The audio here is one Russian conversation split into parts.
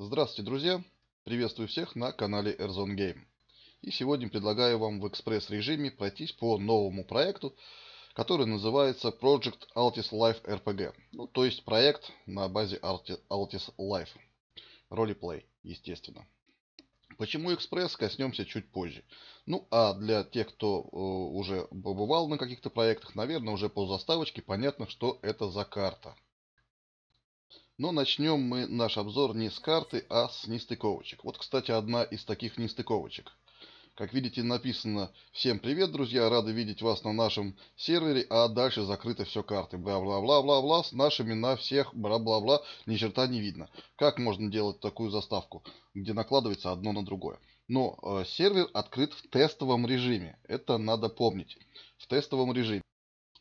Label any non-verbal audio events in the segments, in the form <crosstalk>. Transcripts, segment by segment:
Здравствуйте, друзья! Приветствую всех на канале Airzone Game. И сегодня предлагаю вам в экспресс-режиме пройтись по новому проекту, который называется Project Altis Life RPG. Ну, то есть проект на базе Altis Life. Ролеплей, естественно. Почему экспресс, коснемся чуть позже. Ну, а для тех, кто э, уже побывал на каких-то проектах, наверное, уже по заставочке понятно, что это за карта – но начнем мы наш обзор не с карты, а с нестыковочек. Вот, кстати, одна из таких нестыковочек. Как видите, написано «Всем привет, друзья, рады видеть вас на нашем сервере», а дальше закрыто все карты. Бла-бла-бла-бла-бла, с нашими на всех, бла-бла-бла, ни черта не видно. Как можно делать такую заставку, где накладывается одно на другое? Но э, сервер открыт в тестовом режиме, это надо помнить, в тестовом режиме.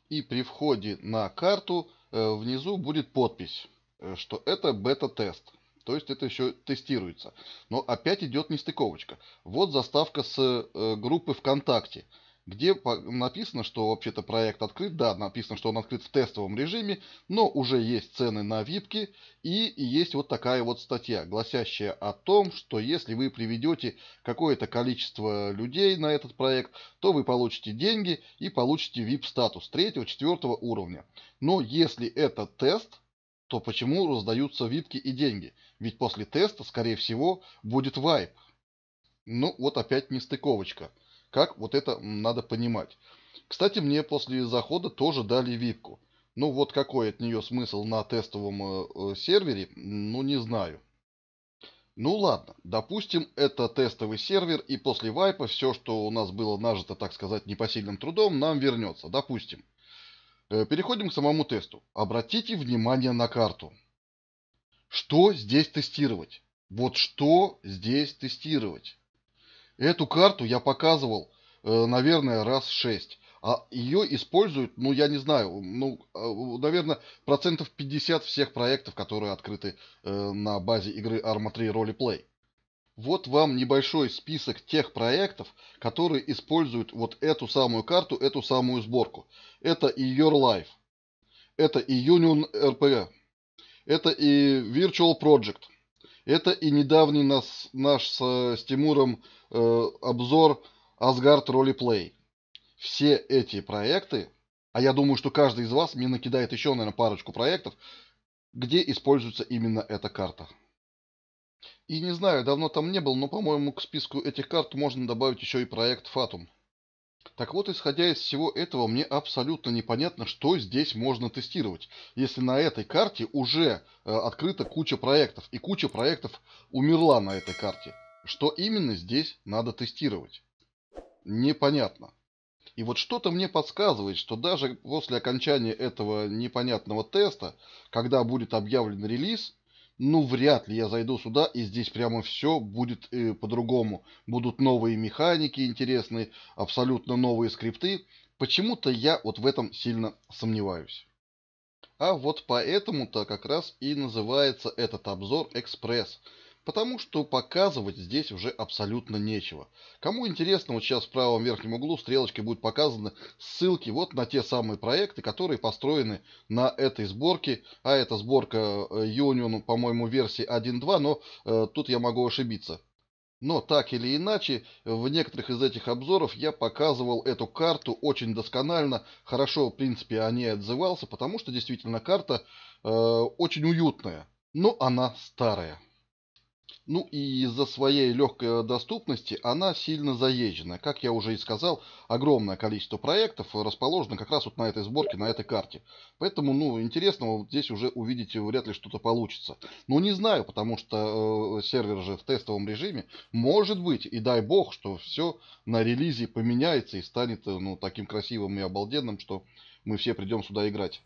И при входе на карту э, внизу будет подпись Э, что это бета-тест. То есть это еще тестируется. Но опять идет нестыковочка. Вот заставка с э, группы ВКонтакте, где написано, что вообще-то проект открыт. Да, написано, что он открыт в тестовом режиме, но уже есть цены на випки и есть вот такая вот статья, гласящая о том, что если вы приведете какое-то количество людей на этот проект, то вы получите деньги и получите вип-статус третьего, четвертого уровня. Но если это тест, то почему раздаются випки и деньги? Ведь после теста, скорее всего, будет вайп. Ну, вот опять нестыковочка. Как вот это надо понимать. Кстати, мне после захода тоже дали випку. Ну, вот какой от нее смысл на тестовом э, э, сервере, ну, не знаю. Ну ладно, допустим, это тестовый сервер, и после вайпа все, что у нас было нажито, так сказать, непосильным трудом, нам вернется. Допустим. Э, переходим к самому тесту. Обратите внимание на карту. Что здесь тестировать? Вот что здесь тестировать? Эту карту я показывал, э, наверное, раз 6. А ее используют, ну, я не знаю, ну, э, наверное, процентов 50 всех проектов, которые открыты на базе игры Arma 3 Roleplay. Вот вам небольшой список тех проектов, которые используют вот эту самую карту, эту самую сборку. Это и Your Life, это и Union RPG, это и Virtual Project, это и недавний нас, наш с, с Тимуром э, обзор Asgard Roleplay. Все эти проекты, а я думаю, что каждый из вас мне накидает еще, наверное, парочку проектов, где используется именно эта карта. И не знаю, давно там не был, но, по-моему, к списку этих карт можно добавить еще и проект Фатум. Так вот, исходя из всего этого, мне абсолютно непонятно, что здесь можно тестировать, если на этой карте уже э, открыта куча проектов, и куча проектов умерла на этой карте. Что именно здесь надо тестировать? Непонятно. И вот что-то мне подсказывает, что даже после окончания этого непонятного теста, когда будет объявлен релиз, ну, вряд ли я зайду сюда, и здесь прямо все будет э, по-другому. Будут новые механики интересные, абсолютно новые скрипты. Почему-то я вот в этом сильно сомневаюсь. А вот поэтому-то как раз и называется этот обзор «Экспресс». Потому что показывать здесь уже абсолютно нечего. Кому интересно, вот сейчас в правом верхнем углу стрелочкой будут показаны ссылки вот на те самые проекты, которые построены на этой сборке. А это сборка э, Union, по-моему, версии 1.2, но э, тут я могу ошибиться. Но так или иначе, в некоторых из этих обзоров я показывал эту карту очень досконально. Хорошо, в принципе, о ней отзывался, потому что действительно карта э, очень уютная, но она старая. Ну и из-за своей легкой доступности она сильно заезжена. Как я уже и сказал, огромное количество проектов расположено как раз вот на этой сборке, на этой карте. Поэтому, ну, интересного здесь уже увидите, вряд ли что-то получится. Но не знаю, потому что э, сервер же в тестовом режиме. Может быть, и дай бог, что все на релизе поменяется и станет, э, ну, таким красивым и обалденным, что мы все придем сюда играть.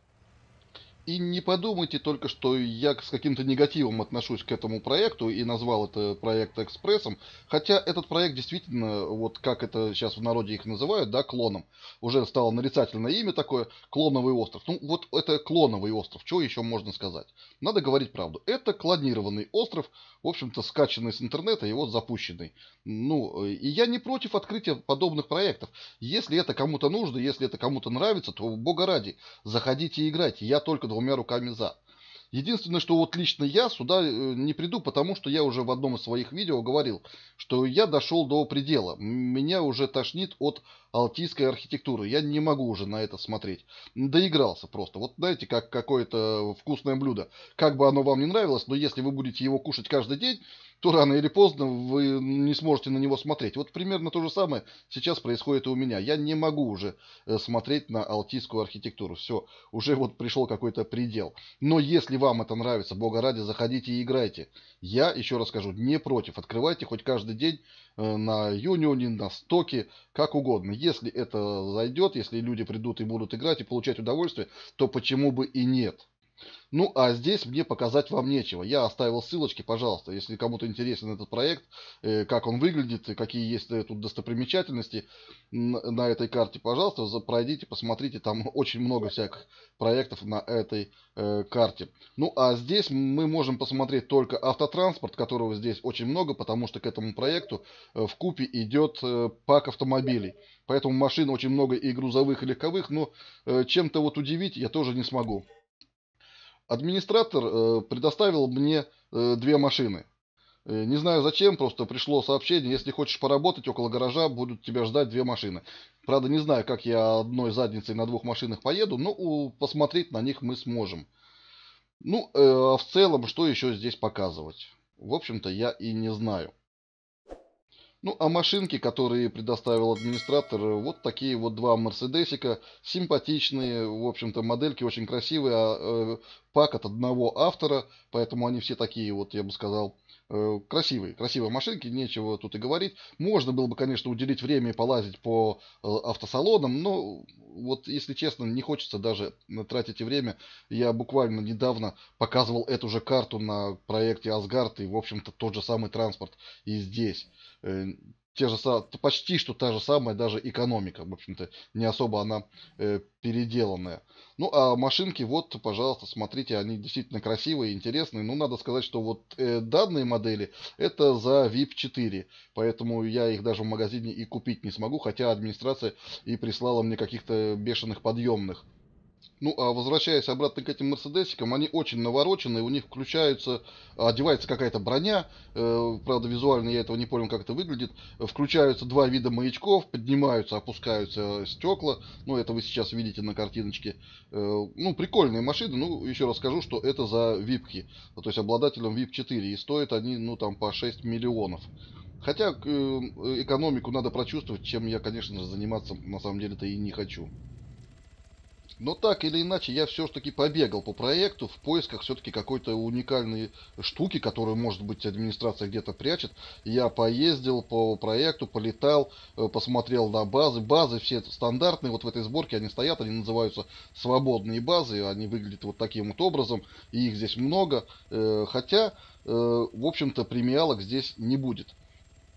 И не подумайте только, что я с каким-то негативом отношусь к этому проекту и назвал это проект экспрессом. Хотя этот проект действительно, вот как это сейчас в народе их называют, да, клоном. Уже стало нарицательное имя такое, клоновый остров. Ну вот это клоновый остров, Чего еще можно сказать? Надо говорить правду. Это клонированный остров, в общем-то, скачанный с интернета и вот запущенный. Ну, и я не против открытия подобных проектов. Если это кому-то нужно, если это кому-то нравится, то, бога ради, заходите играть. Я только Romero Camisa Единственное, что вот лично я сюда э, не приду, потому что я уже в одном из своих видео говорил, что я дошел до предела. Меня уже тошнит от алтийской архитектуры. Я не могу уже на это смотреть. Доигрался просто. Вот знаете, как какое-то вкусное блюдо. Как бы оно вам не нравилось, но если вы будете его кушать каждый день, то рано или поздно вы не сможете на него смотреть. Вот примерно то же самое сейчас происходит и у меня. Я не могу уже э, смотреть на алтийскую архитектуру. Все, уже вот пришел какой-то предел. Но если вам это нравится, бога ради, заходите и играйте. Я, еще раз скажу, не против. Открывайте хоть каждый день э, на Юнионе, на Стоке, как угодно. Если это зайдет, если люди придут и будут играть и получать удовольствие, то почему бы и нет? Ну, а здесь мне показать вам нечего. Я оставил ссылочки, пожалуйста, если кому-то интересен этот проект, э, как он выглядит, э, какие есть э, тут достопримечательности на этой карте, пожалуйста, пройдите, посмотрите, там <laughs> очень много всяких проектов на этой карте. Ну, а здесь мы можем посмотреть только автотранспорт, которого здесь очень много, потому что к этому проекту в купе идет пак автомобилей. Поэтому машин очень много и грузовых, и легковых, но чем-то вот удивить я тоже не смогу администратор э, предоставил мне э, две машины. Э, не знаю зачем, просто пришло сообщение, если хочешь поработать около гаража, будут тебя ждать две машины. Правда, не знаю, как я одной задницей на двух машинах поеду, но посмотреть на них мы сможем. Ну, а в целом, что еще здесь показывать? В общем-то, я и не знаю. Ну, а машинки, которые предоставил администратор, вот такие вот два Мерседесика, симпатичные, в общем-то, модельки очень красивые, а, э, пак от одного автора, поэтому они все такие вот, я бы сказал, Э, красивые, красивые машинки, нечего тут и говорить. Можно было бы, конечно, уделить время и полазить по э, автосалонам, но вот, если честно, не хочется даже тратить и время. Я буквально недавно показывал эту же карту на проекте Асгард и, в общем-то, тот же самый транспорт и здесь. Э, те же, почти что та же самая даже экономика, в общем-то, не особо она э, переделанная. Ну, а машинки, вот, пожалуйста, смотрите, они действительно красивые, интересные. Ну, надо сказать, что вот э, данные модели, это за VIP 4, поэтому я их даже в магазине и купить не смогу, хотя администрация и прислала мне каких-то бешеных подъемных. Ну, а возвращаясь обратно к этим мерседесикам, они очень навороченные, у них включаются, одевается какая-то броня, э, правда, визуально я этого не понял, как это выглядит, включаются два вида маячков, поднимаются, опускаются стекла, ну, это вы сейчас видите на картиночке. Э, ну, прикольные машины, ну, еще раз скажу, что это за випки, то есть обладателям VIP-4, и стоят они, ну, там, по 6 миллионов. Хотя э, экономику надо прочувствовать, чем я, конечно же, заниматься на самом деле-то и не хочу. Но так или иначе, я все-таки побегал по проекту в поисках все-таки какой-то уникальной штуки, которую, может быть, администрация где-то прячет. Я поездил по проекту, полетал, э, посмотрел на базы. Базы все стандартные, вот в этой сборке они стоят, они называются свободные базы, они выглядят вот таким вот образом, и их здесь много. Э, хотя, э, в общем-то, премиалок здесь не будет.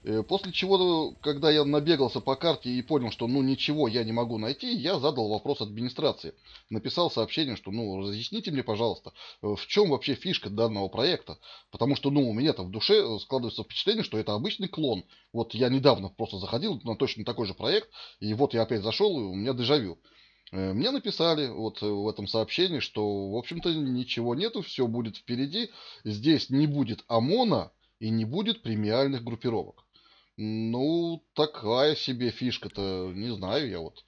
Э, после чего, э, когда я набегался по карте и понял, что ну ничего я не могу найти, я задал вопрос администрации. Написал сообщение, что ну разъясните мне, пожалуйста, э, в чем вообще фишка данного проекта. Потому что ну у меня-то в душе складывается впечатление, что это обычный клон. Вот я недавно просто заходил на точно такой же проект, и вот я опять зашел, и у меня дежавю. Мне написали вот в этом сообщении, что, в общем-то, ничего нету, все будет впереди. Здесь не будет ОМОНа и не будет премиальных группировок. Ну, такая себе фишка-то, не знаю я вот.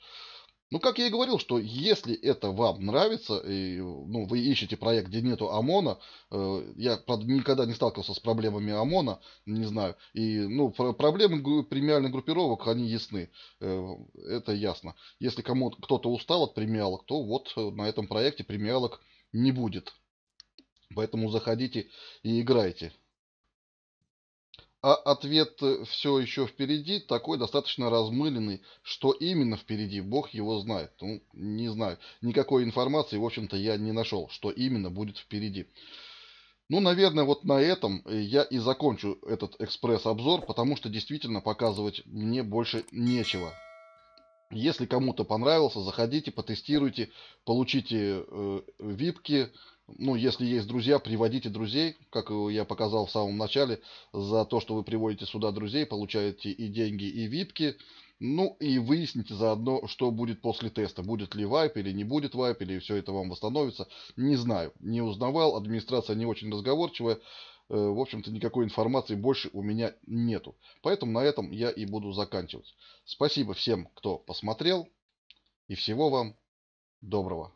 Ну, как я и говорил, что если это вам нравится, и, ну, вы ищете проект, где нету ОМОНа, э, я, правда, никогда не сталкивался с проблемами ОМОНа, не знаю, и, ну, про проблемы премиальных группировок, они ясны, э, это ясно. Если кому кто-то устал от премиалок, то вот э, на этом проекте премиалок не будет. Поэтому заходите и играйте а ответ э, все еще впереди такой достаточно размыленный, что именно впереди, бог его знает. Ну, не знаю, никакой информации, в общем-то, я не нашел, что именно будет впереди. Ну, наверное, вот на этом я и закончу этот экспресс-обзор, потому что действительно показывать мне больше нечего. Если кому-то понравился, заходите, потестируйте, получите э, випки, ну, если есть друзья, приводите друзей, как я показал в самом начале, за то, что вы приводите сюда друзей, получаете и деньги, и випки. Ну и выясните заодно, что будет после теста. Будет ли вайп или не будет вайп, или все это вам восстановится. Не знаю, не узнавал, администрация не очень разговорчивая. Э, в общем-то, никакой информации больше у меня нету. Поэтому на этом я и буду заканчивать. Спасибо всем, кто посмотрел. И всего вам доброго.